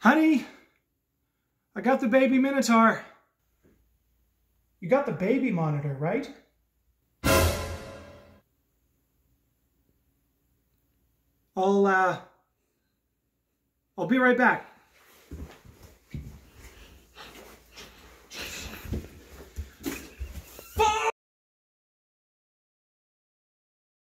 Honey, I got the baby Minotaur. You got the baby monitor, right? I'll, uh, I'll be right back.